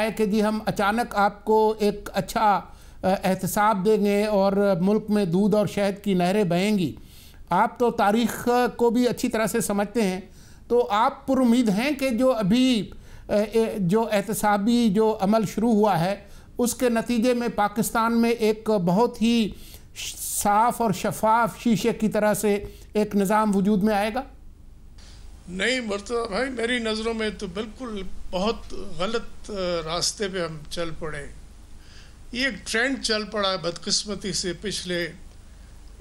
है कि जी हम अचानक आपको एक अच्छा एहतसाब देंगे और मुल्क में दूध और शहद की नहरें बहेंगी आप तो तारीख को भी अच्छी तरह से समझते हैं तो आप पुरुद हैं कि जो अभी जो एहतसाबी जो अमल शुरू हुआ है उसके नतीजे में पाकिस्तान में एक बहुत ही साफ़ और शफाफ शीशे की तरह से एक निज़ाम वजूद में आएगा नहीं मुर्तजा भाई मेरी नज़रों में तो बिल्कुल बहुत गलत रास्ते पे हम चल पड़े ये एक ट्रेंड चल पड़ा है बदकिस्मती से पिछले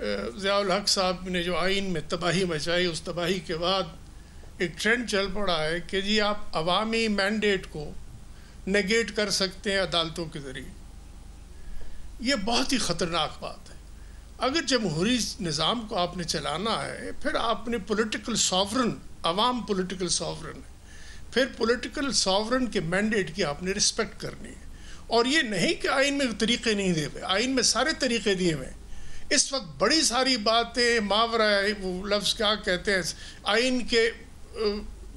ज़ियाल हक साहब ने जो आइन में तबाही मचाई उस तबाही के बाद एक ट्रेंड चल पड़ा है कि जी आप अवामी मैंडेट को नेगेट कर सकते हैं अदालतों के ज़रिए ये बहुत ही ख़तरनाक बात है अगर जमहूरी निज़ाम को आपने चलाना है फिर आपने पॉलिटिकल सॉवरन अवाम पॉलिटिकल सॉवरन फिर पॉलिटिकल सॉवरन के मैंडेट की आपने रिस्पेक्ट करनी है और ये नहीं कि आइन में तरीके नहीं दिए हुए आइन में सारे तरीके दिए हुए इस वक्त बड़ी सारी बातें मावरा वो लफ्ज़ क्या कहते हैं आइन के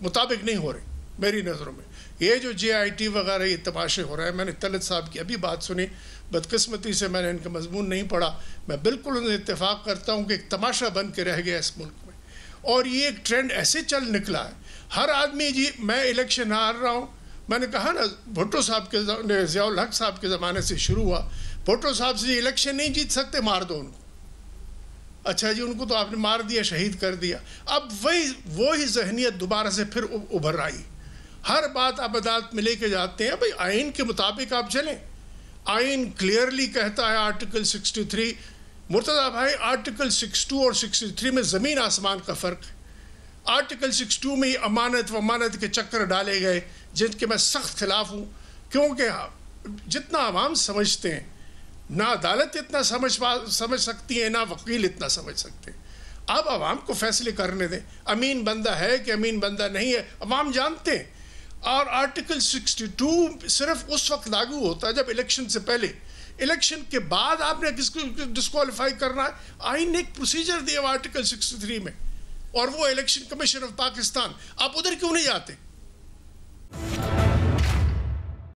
मुताबिक नहीं हो रही मेरी नज़रों में ये जो जे वगैरह ये तमाशे हो रहे हैं मैंने तलत साहब की अभी बात सुनी बदकस्मती से मैंने इनका मजमून नहीं पढ़ा मैं बिल्कुल उनसे इतफाक़ करता हूँ कि एक तमाशा बन के रह गया इस मुल्क में और ये एक ट्रेंड ऐसे चल निकला है हर आदमी जी मैं इलेक्शन हार रहा हूँ मैंने कहा ना भुट्टो साहब के ज़ियाल हक साहब के ज़माने से शुरू हुआ भुट्टो साहब से इलेक्शन नहीं जीत सकते मार दो उनको अच्छा जी उनको तो आपने मार दिया शहीद कर दिया अब वही वही जहनीत दोबारा से फिर उभर आई हर बात आप अदालत में लेके जाते हैं भाई आइन के मुताबिक आप चलें आइन क्लियरली कहता है आर्टिकल 63 मुर्तदा भाई आर्टिकल 62 और 63 में ज़मीन आसमान का फ़र्क है आर्टिकल 62 में ही अमानत व अमानत के चक्कर डाले गए जिनके मैं सख्त खिलाफ हूँ क्योंकि हाँ, जितना आवाम समझते हैं ना अदालत इतना समझ समझ सकती है ना वकील इतना समझ सकते हैं अब आवाम को फैसले करने दें अमीन बंदा है कि अमीन बंदा नहीं है अवाम जानते हैं और आर्टिकल 62 सिर्फ उस वक्त लागू होता है जब इलेक्शन से पहले इलेक्शन के बाद आपने किसको डिस्कालीफाई करना है आइन ने एक प्रोसीजर दिया आर्टिकल 63 में और वो इलेक्शन कमीशन ऑफ पाकिस्तान आप उधर क्यों नहीं जाते